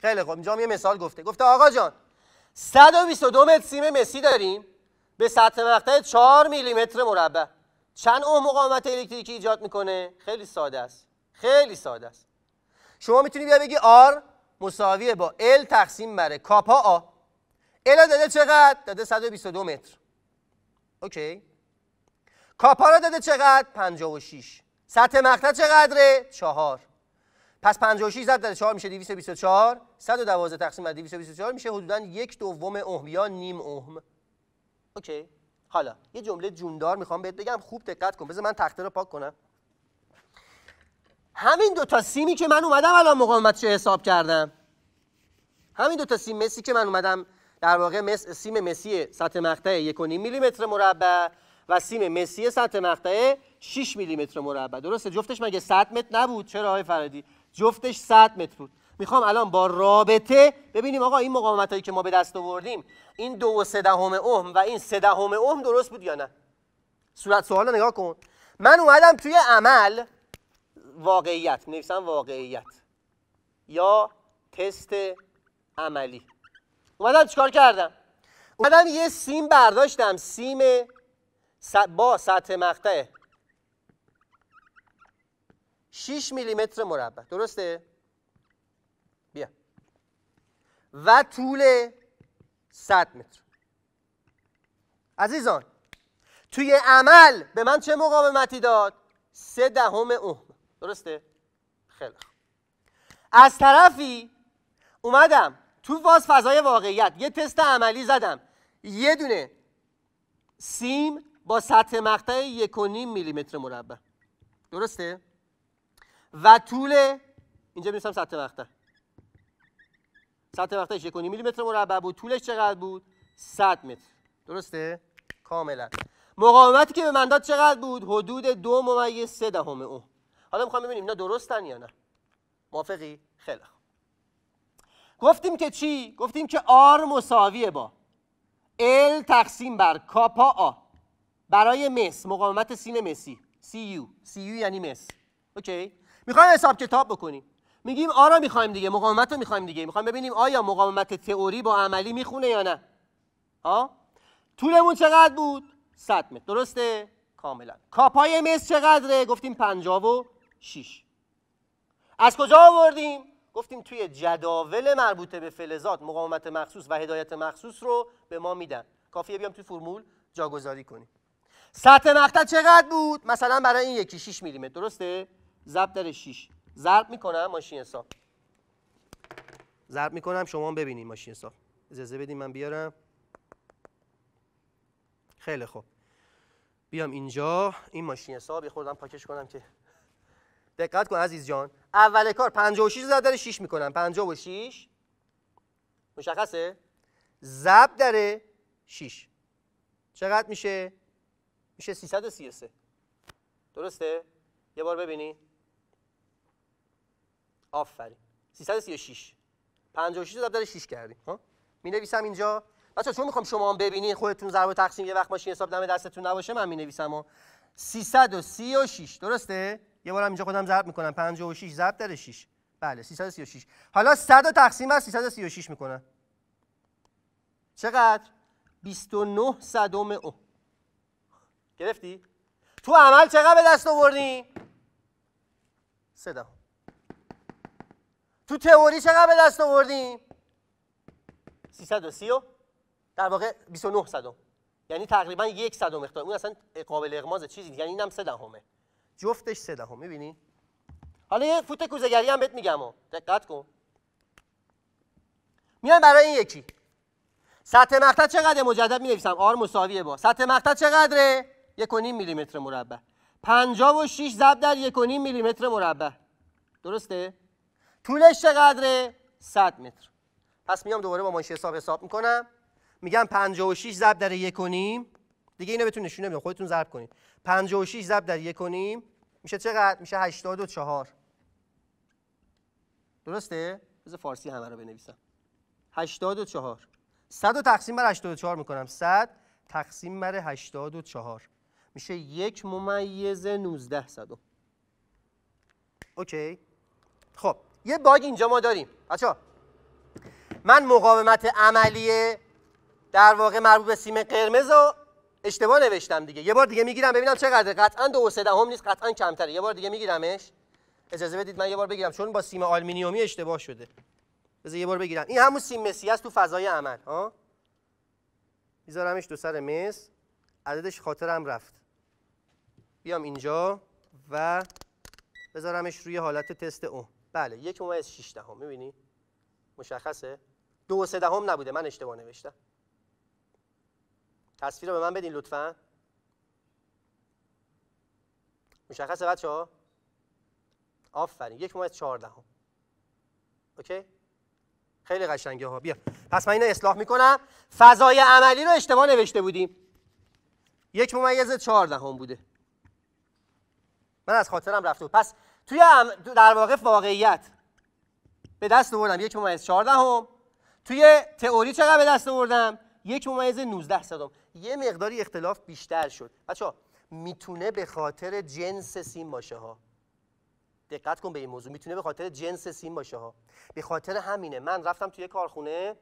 خیلی خوب اینجا یه مثال گفته گفته آقا جان 122 متر سیم مسی داریم به سطح مقطع 4 میلی متر مربع چند اوم مقاومت الکتریکی ایجاد میکنه خیلی ساده است خیلی ساده است شما میتونی بیا بگی R مساوی با L تقسیم بر کاپا آ L داده چقدر داده 122 متر اوکی کاپا را داده چقدر 56 سطح مقطع چقدره 4 پس 56 ضرب در 4 میشه 224 112 تقسیم بر 224 میشه حدودا یک دوم اهم یا نیم اهم اوکی حالا یه جمله جوندار میخوام بهت بگم خوب دقت کن بذار من تخته رو پاک کنم همین دو تا سیمی که من اومدم الان مقاومتش حساب کردم همین دو تا سیم مسی که من اومدم در واقع مس، سیم مسی سطح مقطع 1.5 میلی متر مربع و سیم مسی سطح مقطع 6 میلی متر مربع درسته جفتش مگه 100 متر نبود چرا آقای فرادی جفتش 100 متر بود میخوام الان با رابطه ببینیم آقا این مقاومت هایی که ما به دست آوردیم این دو و سه دهم اهم و این سه دهم اهم درست بود یا نه صورت سوال رو نگاه کن من اومدم توی عمل واقعیت نویسم واقعیت یا تست عملی اومدم چیکار کردم اومدم یه سیم برداشتم سیم با سطح مقطع 6 میلیمتر مربع درسته؟ بیا و طول 100 متر عزیزان توی عمل به من چه مقاومتی داد؟ سه دهم اوم درسته؟ خیلی از طرفی اومدم تو باز فضای واقعیت یه تست عملی زدم یه دونه سیم با سطح مقطع یک و نیم میلیمتر مربع درسته؟ و طول اینجا میرسم سطح مقطع سطح مقطعش 1.5 میلی متر مربع بود طولش چقدر بود 100 متر درسته کاملا مقاومتی که به من داد چقدر بود حدود دو ممیز سه دهم اوم حالا میخوام ببینیم اینا درستن یا نه موافقی خیلی گفتیم که چی گفتیم که آر مساویه با L تقسیم بر کاپا آ برای مس مقاومت سیم مسی CU CU یعنی مس اوکی میخوایم حساب کتاب بکنیم میگیم آرا میخوایم دیگه مقاومت رو میخوایم دیگه میخوایم ببینیم آیا مقاومت تئوری با عملی میخونه یا نه ها طولمون چقدر بود 100 متر درسته کاملا کاپای مس چقدره گفتیم 56 از کجا آوردیم گفتیم توی جداول مربوطه به فلزات مقاومت مخصوص و هدایت مخصوص رو به ما میدن کافیه بیام توی فرمول جاگذاری کنیم سطح مقطع چقدر بود مثلا برای این یکی 6 میلیمتر درسته ضرب در 6 ضرب میکنم ماشین حساب ضرب میکنم شما ببینید ماشین حساب اجازه بدین من بیارم خیلی خوب بیام اینجا این ماشین حساب یه خوردم پاکش کنم که دقت کن عزیز جان اول کار 56 ضرب در 6 میکنم 56 مشخصه ضرب در 6 چقدر میشه میشه 333 درسته یه بار ببینید آفرین 336 56 رو در 6 کردیم ها خب؟ می نویسم اینجا بچا چون میخوام شما هم ببینید خودتون ضرب تقسیم یه وقت ماشین حساب دم دستتون نباشه من می نویسم 336 درسته یه بارم اینجا خودم ضرب میکنم 56 ضرب در 6 بله 336 حالا 100 رو تقسیم بر 336 میکنم چقدر 29 صدم او گرفتی تو عمل چقدر به دست آوردی سه تو تئوری چقدر به دست آوردیم 330 در واقع 29 صدم یعنی تقریبا یک صدم اختار اون اصلا قابل اغماز چیزی یعنی اینم سه دهمه جفتش سه دهم میبینی حالا یه فوت کوزگری هم بهت میگم دقت کن میان برای این یکی سطح مقطع چقدر مجدد می‌نویسم آر مساویه با سطح مقطع چقدره 1.5 میلی متر مربع 56 زب در 1.5 میلی متر مربع درسته طولش چقدره 100 متر پس میام دوباره با ماشین حساب حساب میکنم میگم 56 ضرب در یک کنیم دیگه اینو بهتون نشون نمیدم خودتون ضرب کنید 56 ضرب در یک کنیم میشه چقدر میشه 84 درسته بذار فارسی همه رو بنویسم 84 100 رو تقسیم بر 84 میکنم 100 تقسیم بر 84 میشه یک ممیز 19 اوکی خب یه باگ اینجا ما داریم بچه من مقاومت عملی در واقع مربوط به سیم قرمز رو اشتباه نوشتم دیگه یه بار دیگه میگیرم ببینم چقدره قطعا دو و سه دهم نیست قطعا کمتره یه بار دیگه میگیرمش اجازه بدید من یه بار بگیرم چون با سیم آلومینیومی اشتباه شده بذار یه بار بگیرم این همون سیم مسی است تو فضای عمل ها میذارمش دو سر مس عددش خاطرم رفت بیام اینجا و بذارمش روی حالت تست اوم بله یک ممیز شش دهم میبینی مشخصه دو و سه دهم نبوده من اشتباه نوشتم تصویر رو به من بدین لطفا مشخصه بچه ها آفرین یک ممیز چهار دهم اوکی خیلی قشنگی ها بیا پس من اینو اصلاح میکنم فضای عملی رو اشتباه نوشته بودیم یک ممیز چهار دهم بوده من از خاطرم رفته بود پس توی در واقع واقعیت به دست آوردم یک ممیز چارده هم توی تئوری چقدر به دست آوردم یک ممیز نوزده صدم یه مقداری اختلاف بیشتر شد بچه ها میتونه به خاطر جنس سیم باشه ها دقت کن به این موضوع میتونه به خاطر جنس سیم باشه ها به خاطر همینه من رفتم توی کارخونه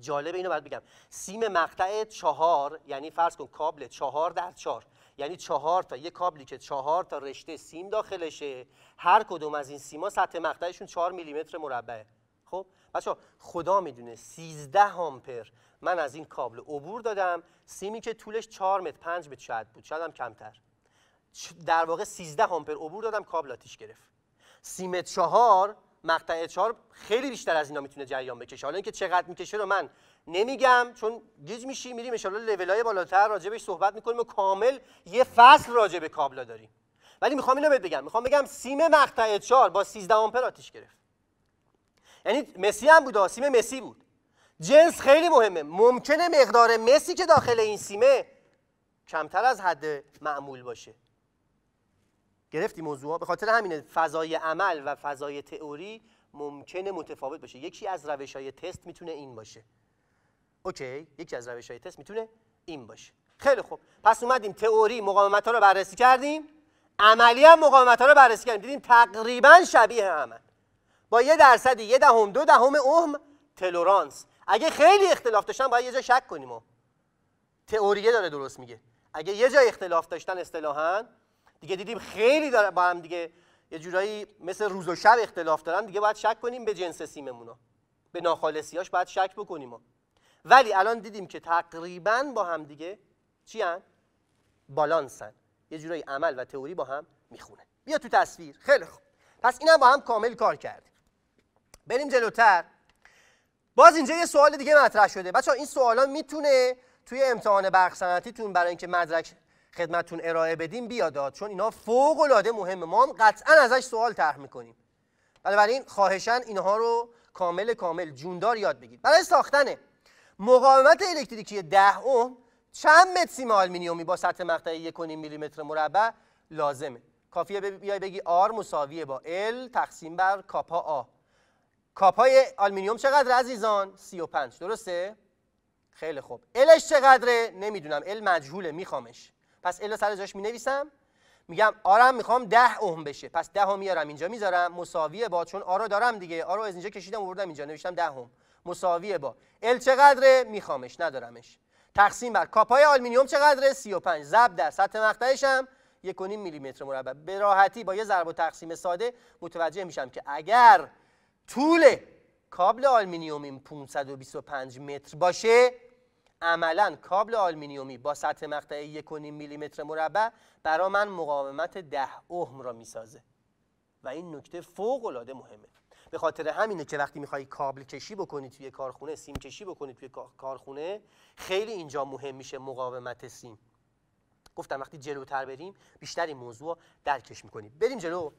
جالب اینو باید بگم سیم مقطع چهار یعنی فرض کن کابل چهار در چهار یعنی چهار تا یه کابلی که چهار تا رشته سیم داخلشه هر کدوم از این سیما سطح مقطعشون 4 میلیمتر مربعه خب بچه خدا میدونه 13 آمپر من از این کابل عبور دادم سیمی که طولش 4 متر 5 متر شاید بود شاید هم کمتر در واقع 13 آمپر عبور دادم کابل آتیش گرفت سیم چهار مقطع چهار خیلی بیشتر از اینا میتونه جریان بکشه حالا اینکه چقدر میکشه رو من نمیگم چون گیج میشی میریم ان های بالاتر راجبش صحبت میکنیم و کامل یه فصل راجع به کابلا داریم ولی میخوام اینو بهت بگم میخوام بگم سیم مقطع 4 با 13 آمپر آتیش گرفت یعنی مسی هم بود سیم مسی بود جنس خیلی مهمه ممکنه مقدار مسی که داخل این سیمه کمتر از حد معمول باشه گرفتی موضوع به خاطر همینه فضای عمل و فضای تئوری ممکنه متفاوت باشه یکی از روش های تست میتونه این باشه اوکی یکی از روش های تست میتونه این باشه خیلی خوب پس اومدیم تئوری مقاومت ها رو بررسی کردیم عملی هم مقاومت ها رو بررسی کردیم دیدیم تقریبا شبیه همه با یه درصدی یه دهم دو دهم اهم تلورانس اگه خیلی اختلاف داشتن باید یه جا شک کنیم و تئوریه داره درست میگه اگه یه جا اختلاف داشتن اصطلاحا دیگه دیدیم خیلی داره با هم دیگه یه جورایی مثل روز و شب اختلاف دارن دیگه باید شک کنیم به جنس سیممونا به ناخالصیاش باید شک بکنیم ولی الان دیدیم که تقریبا با هم دیگه چی هن؟ بالانسن یه جورایی عمل و تئوری با هم میخونه بیا تو تصویر خیلی خوب پس اینا با هم کامل کار کردیم بریم جلوتر باز اینجا یه سوال دیگه مطرح شده بچه این سوالا میتونه توی امتحان برق صنعتیتون برای اینکه مدرک خدمتتون ارائه بدیم بیاد چون اینا فوق العاده مهمه ما هم قطعا ازش سوال طرح میکنیم بنابراین خواهشان اینها رو کامل کامل جوندار یاد بگیرید برای ساختنه. مقاومت الکتریکی 10 اوم چند سیم آلمینیومی با سطح مقطعی 1.5 میلیمتر مربع لازمه کافیه بیای بگی R مساویه با L تقسیم بر کاپا آ کاپای آلمینیوم چقدر عزیزان 35 درسته خیلی خوب الش چقدره نمیدونم L مجهوله میخوامش پس L سر جاش مینویسم میگم آرم میخوام 10 اوم بشه پس 10 میارم اینجا میذارم مساوی با چون رو دارم دیگه آرو از اینجا کشیدم آوردم اینجا نوشتم 10 مساویه با ال چقدره میخوامش ندارمش تقسیم بر کاپای آلومینیوم چقدره 35 ضرب در سطح مقطعش هم 1.5 میلی متر مربع به راحتی با یه ضرب و تقسیم ساده متوجه میشم که اگر طول کابل آلومینیومی 525 متر باشه عملا کابل آلومینیومی با سطح مقطع 1.5 میلی متر مربع برا من مقاومت 10 اهم را میسازه و این نکته فوق العاده مهمه به خاطر همینه که وقتی میخوای کابل کشی بکنی توی کارخونه سیم کشی بکنی توی کارخونه خیلی اینجا مهم میشه مقاومت سیم گفتم وقتی جلوتر بریم بیشتر این موضوع درکش میکنیم بریم جلو